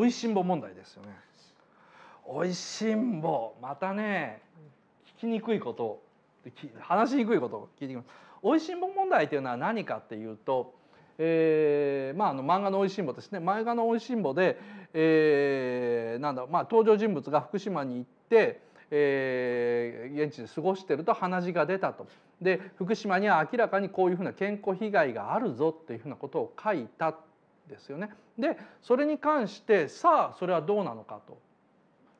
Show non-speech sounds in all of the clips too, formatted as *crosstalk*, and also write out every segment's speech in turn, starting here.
おいしんぼ問題ですよね。おいしんぼまたね聞きにくいこと話しにくいことを聞いてきます。おいしんぼ問題というのは何かっていうと、えー、まああの漫画のおいしんぼですね。漫画のおいしんぼで、えー、なんだまあ登場人物が福島に行って。えー、現地で過ごしてると鼻血が出たとで福島には明らかにこういうふうな健康被害があるぞっていうふうなことを書いたですよね。でそれに関してさあそれはどうなのか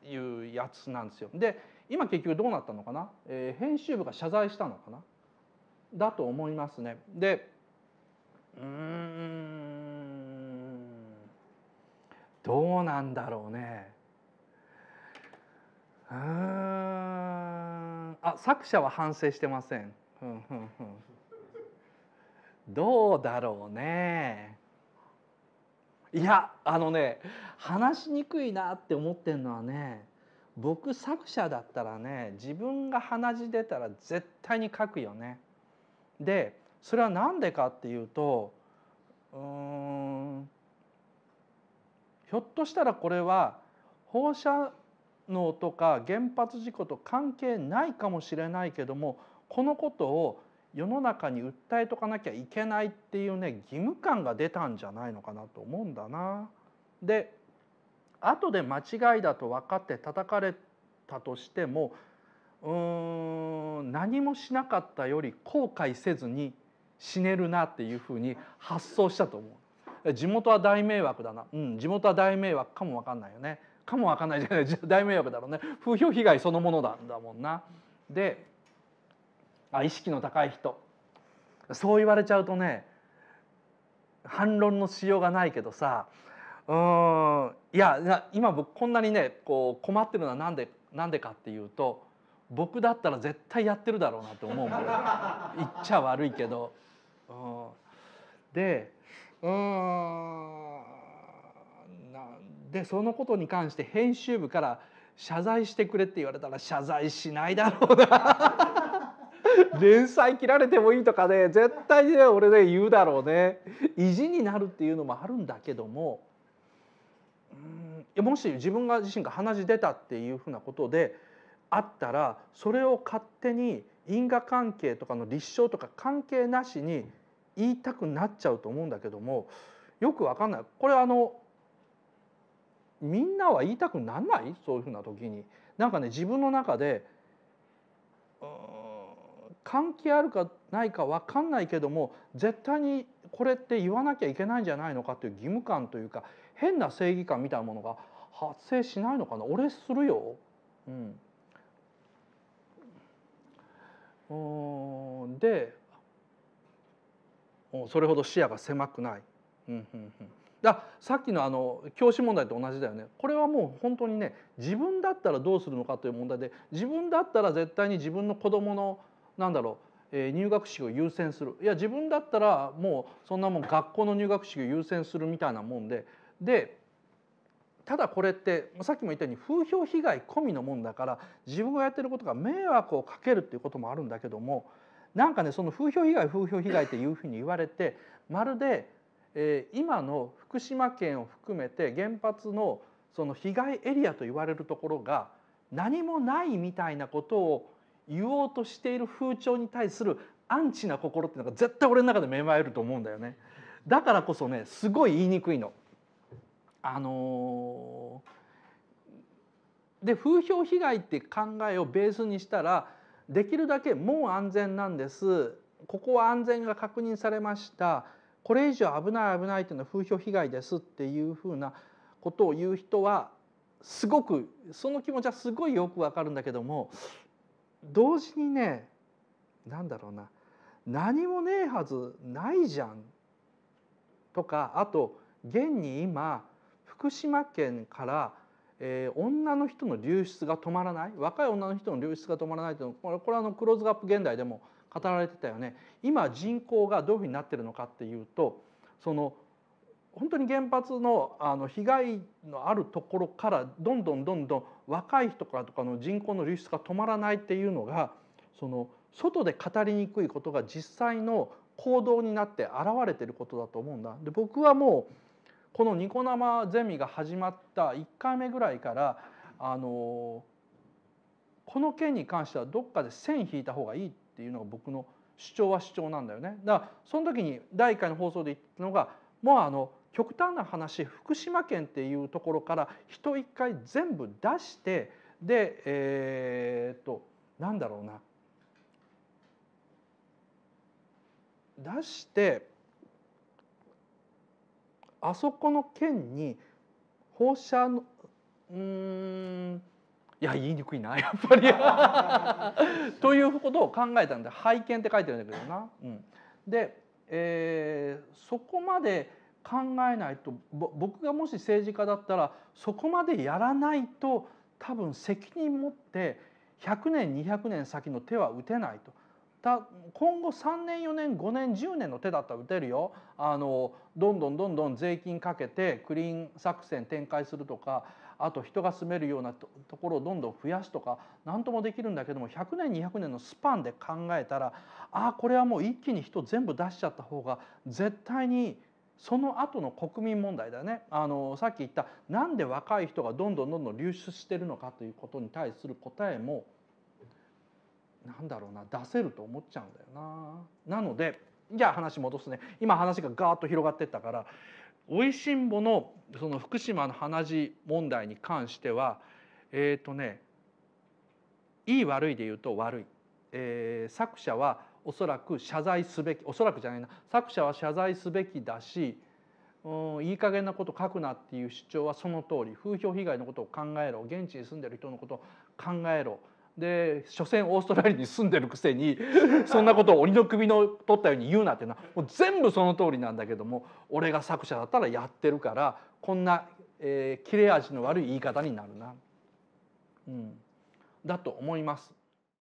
というやつなんですよ。で今結局どうなったのかな、えー、編集部が謝罪したのかなだと思いますね。でうんどうなんだろうね。うんあ作者は反省してません。ふんふんふんどうだろうねいやあのね話しにくいなって思ってるのはね僕作者だったらね自分が鼻血出たら絶対に書くよね。でそれは何でかっていうとうんひょっとしたらこれは放射能とか原発事故と関係ないかもしれないけどもこのことを世の中に訴えとかなきゃいけないっていうね義務感が出たんじゃないのかなと思うんだな。で後で間違いだと分かって叩かれたとしてもうん何もしなかったより後悔せずに死ねるなっていうふうに発想したと思う。地元は大迷惑だな、うん、地元は大迷惑かも分かんないよねかも分かんないじゃない *laughs* 大迷惑だろうね風評被害そのものだだもんな。であ意識の高い人そう言われちゃうとね反論のしようがないけどさうんいや今僕こんなにねこう困ってるのはなんでなんでかっていうと僕だったら絶対やってるだろうなって思うもん *laughs* 言っちゃ悪いけど。うん、でうんでそのことに関して編集部から謝罪してくれって言われたら謝罪しないだろうな *laughs* 連載切られてもいいとかね絶対ね俺ね言うだろうね意地になるっていうのもあるんだけどもうんもし自分が自身が鼻血出たっていうふうなことであったらそれを勝手に因果関係とかの立証とか関係なしに言いたくなっちゃうと思うんだけどもよくわかんないこれあのみんなは言いたくなんないそういうふうな時に。なんかね自分の中でうん関係あるかないか分かんないけども絶対にこれって言わなきゃいけないんじゃないのかという義務感というか変な正義感みたいなものが発生しないのかな俺するよ。うん、うんでそれほど視野が狭くない。うんうんうんださっきのあの教師問題と同じだよねこれはもう本当にね自分だったらどうするのかという問題で自分だったら絶対に自分の子供のなんだろう、え入学式を優先するいや自分だったらもうそんなもん学校の入学式を優先するみたいなもんででただこれってさっきも言ったように風評被害込みのもんだから自分がやってることが迷惑をかけるっていうこともあるんだけどもなんかねその風評被害風評被害っていうふうに言われてまるで、え今の福島県を含めて原発のその被害エリアと言われるところが何もないみたいなことを言おうとしている風潮に対するアンチな心っていうのが絶対俺の中で芽生えると思うんだよね。だからこそねすごい言いにくいの。あのー、で風評被害って考えをベースにしたらできるだけもう安全なんですここは安全が確認されましたこれ以上危ない危ないというのは風評被害ですっていうふうなことを言う人はすごくその気持ちはすごいよくわかるんだけども同時にね何だろうな何もねえはずないじゃんとかあと現に今福島県から、えー、女の人の流出が止まらない若い女の人の流出が止まらないというのこれこれあのクローズアップ現代でも語られてたよね。今人口がどういうふうになってるのかっていうとその本当に原発のあの被害のあるところからどんどんどんどん若い人からとかの人口の流出が止まらないっていうのがその外で語りにくいことが実際の行動になって現れてることだと思うんだ。で僕はもうこのニコ生ゼミが始まった1回目ぐらいからあのこの件に関してはどっかで線引いた方がいいっていうのが僕の主張は主張なんだよね。だからその時に第1回の放送で言ったのがもうあの極端な話福島県っていうところから人一回全部出してでえー、っとなんだろうな出してあそこの県に放射のうんいや言いにくいな *laughs* やっぱり *laughs* ということを考えたんで「拝見」って書いてるんだけどな。うん、で、えー、そこまで考えないと僕がもし政治家だったらそこまでやらないと多分責任持って100年200年先の手は打てないと。今後3年4年5年10年の手だったら打てるよあのどんどんどんどん税金かけてクリーン作戦展開するとかあと人が住めるようなところをどんどん増やすとか何ともできるんだけども100年200年のスパンで考えたらああこれはもう一気に人全部出しちゃった方が絶対にその後の国民問題だねあのさっき言った何で若い人がどんどんどんどん流出してるのかということに対する答えもなんだろうな出せると思っちゃうんだよな。なのでじゃあ話戻すね今話がガーッと広がってったから「おいしんぼの」その福島の鼻血問題に関してはえっ、ー、とねいい悪いで言うと悪い。えー、作者はおそらく謝罪すべきおそらくじゃないな作者は謝罪すべきだし、うん、いい加減なこと書くなっていう主張はその通り風評被害のことを考えろ現地に住んでる人のことを考えろで所詮オーストラリアに住んでるくせに *laughs* そんなことを鬼の首の取ったように言うなっていうのはもう全部その通りなんだけども俺が作者だったらやってるからこんな、えー、切れ味の悪い言い方になるな、うん、だと思います。